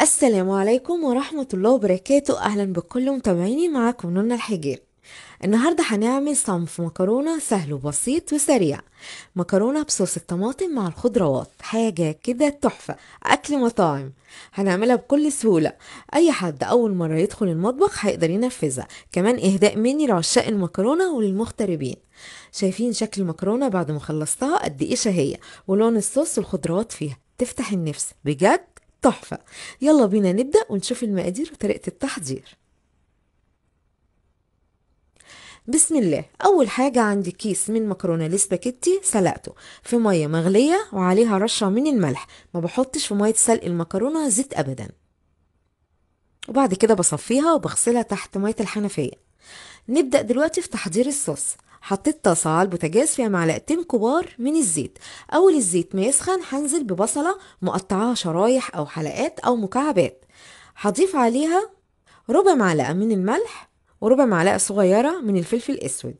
السلام عليكم ورحمة الله وبركاته أهلا بكل متابعيني معاكم نونا الحجاب النهاردة هنعمل صنف مكرونة سهل وبسيط وسريع مكرونة بصوص الطماطم مع الخضروات حاجة كده تحفة أكل مطاعم هنعملها بكل سهولة أي حد أول مرة يدخل المطبخ هيقدر ينفذها كمان إهداء مني لعشاق المكرونة وللمغتربين شايفين شكل المكرونة بعد ما خلصتها قد إيه شهية ولون الصوص والخضروات فيها تفتح النفس بجد تحفة يلا بينا نبدأ ونشوف المقادير وطريقة التحضير بسم الله اول حاجه عندي كيس من مكرونه لسباكيتي سلقته في ميه مغليه وعليها رشه من الملح ما بحطش في ميه سلق المكرونه زيت ابدا وبعد كده بصفيها وبغسلها تحت ميه الحنفيه نبدا دلوقتي في تحضير الصوص حطيت طاسة على البوتاجاز فيها معلقتين كبار من الزيت أول الزيت ما يسخن هنزل ببصلة مقطعاها شرايح أو حلقات أو مكعبات هضيف عليها ربع معلقة من الملح وربع معلقة صغيرة من الفلفل الأسود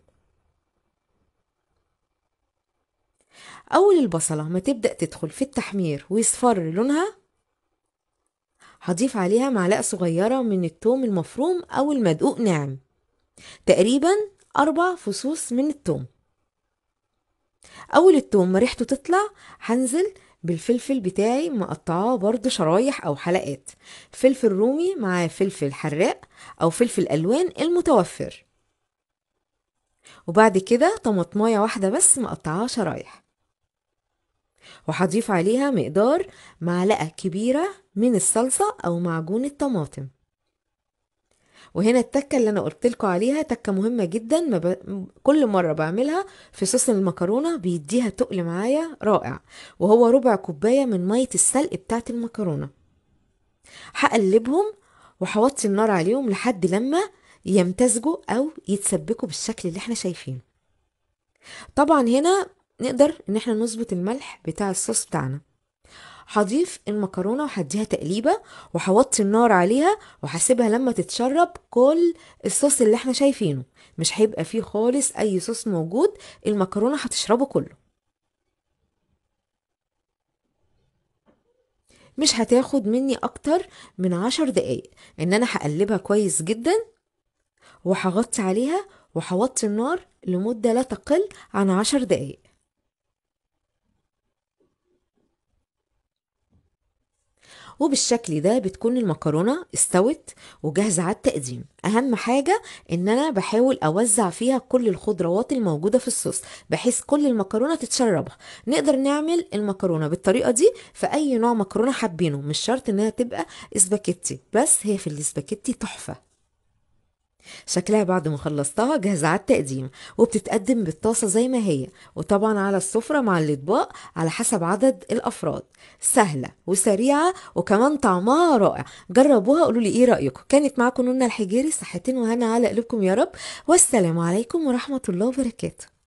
أول البصلة ما تبدأ تدخل في التحمير ويصفر لونها هضيف عليها معلقة صغيرة من التوم المفروم أو المدقوق ناعم تقريبا أربع فصوص من التوم أول التوم ما ريحته تطلع هنزل بالفلفل بتاعي مقطعاه برضه شرايح أو حلقات فلفل رومي مع فلفل حراق أو فلفل ألوان المتوفر وبعد كده طماطماية واحدة بس مقطعاها شرايح وهضيف عليها مقدار معلقة كبيرة من الصلصة أو معجون الطماطم وهنا التكه اللي انا قلت لكم عليها تكه مهمه جدا ما ب... كل مره بعملها في صوص المكرونه بيديها تقل معايا رائع وهو ربع كوبايه من ميه السلق بتاعه المكرونه هقلبهم وهوطي النار عليهم لحد لما يمتزجوا او يتسبكوا بالشكل اللي احنا شايفينه طبعا هنا نقدر ان احنا نظبط الملح بتاع الصوص بتاعنا هضيف المكرونه وهديها تقليبه وهوطي النار عليها وهسيبها لما تتشرب كل الصوص اللي احنا شايفينه مش هيبقى فيه خالص اي صوص موجود المكرونه هتشربه كله مش هتاخد مني اكتر من عشر دقايق ان انا هقلبها كويس جدا وهغطي عليها وهوطي النار لمدة لا تقل عن عشر دقايق وبالشكل ده بتكون المكرونه استوت وجاهزه على التقديم اهم حاجه ان انا بحاول اوزع فيها كل الخضروات الموجوده في الصوص بحيث كل المكرونه تتشربها نقدر نعمل المكرونه بالطريقه دي في اي نوع مكرونه حابينه مش شرط انها تبقى اسباجيتي بس هي في الاسباجيتي تحفه شكلها بعد ما خلصتها جاهزة على التقديم وبتتقدم بالطاسة زي ما هي وطبعا على السفرة مع الأطباق على حسب عدد الأفراد سهلة وسريعة وكمان طعمها رائع جربوها قولوا لي ايه رأيكم كانت معاكم نونا الحجيري صحتين وهنا على قلوبكم يا رب والسلام عليكم ورحمة الله وبركاته